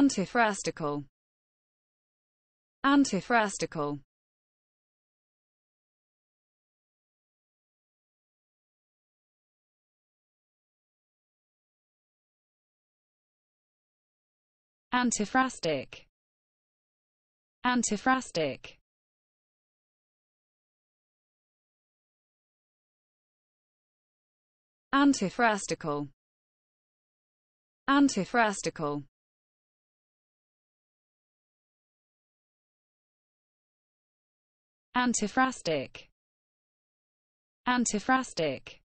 antifrastical antifrastical antifrastic antifrastic antifrastical antifrastical Antifrastic. antiphastic